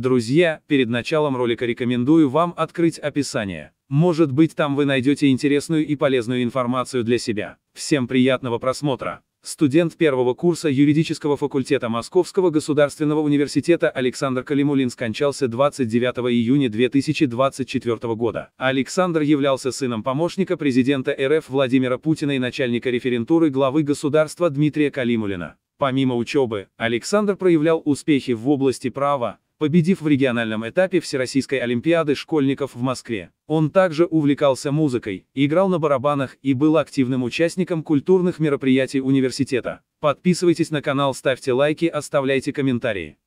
Друзья, перед началом ролика рекомендую вам открыть описание. Может быть там вы найдете интересную и полезную информацию для себя. Всем приятного просмотра. Студент первого курса юридического факультета Московского государственного университета Александр Калимулин скончался 29 июня 2024 года. Александр являлся сыном помощника президента РФ Владимира Путина и начальника референтуры главы государства Дмитрия Калимулина. Помимо учебы, Александр проявлял успехи в области права, победив в региональном этапе Всероссийской Олимпиады школьников в Москве. Он также увлекался музыкой, играл на барабанах и был активным участником культурных мероприятий университета. Подписывайтесь на канал, ставьте лайки, оставляйте комментарии.